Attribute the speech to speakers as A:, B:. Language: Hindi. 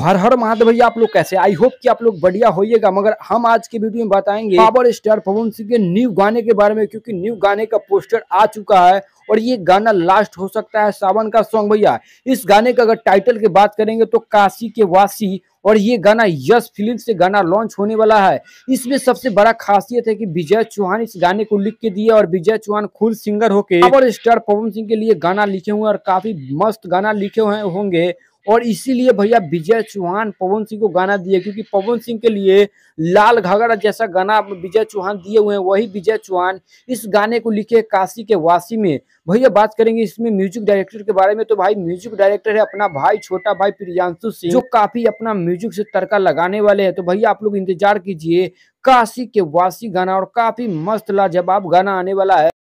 A: हर हर महादेव भैया आप लोग कैसे आई होप कि आप लोग बढ़िया होइएगा मगर हम आज के वीडियो में बताएंगे पावर स्टार पवन सिंह के न्यू गाने के बारे में क्योंकि न्यू गाने का पोस्टर आ चुका है और ये गाना लास्ट हो सकता है सावन का सॉन्ग भैया इस गाने का अगर टाइटल की बात करेंगे तो काशी के वासी और ये गाना यश फिल्म से गाना लॉन्च होने वाला है इसमें सबसे बड़ा खासियत है कि विजय चौहान इस गाने को लिख के दिए और विजय चौहान खुद सिंगर होके पावर स्टार पवन सिंह के लिए गाना लिखे हुए और काफी मस्त गाना लिखे हुए होंगे और इसीलिए भैया विजय चौहान पवन सिंह को गाना दिए क्योंकि पवन सिंह के लिए लाल घाघरा जैसा गाना विजय चौहान दिए हुए हैं वही विजय चौहान इस गाने को लिखे काशी के वासी में भैया बात करेंगे इसमें म्यूजिक डायरेक्टर के बारे में तो भाई म्यूजिक डायरेक्टर है अपना भाई छोटा भाई प्रियांशु सिंह जो काफी अपना म्यूजिक से तड़का लगाने वाले है तो भैया आप लोग इंतजार कीजिए काशी के वासी गाना और काफी मस्त लाजवाब गाना आने वाला है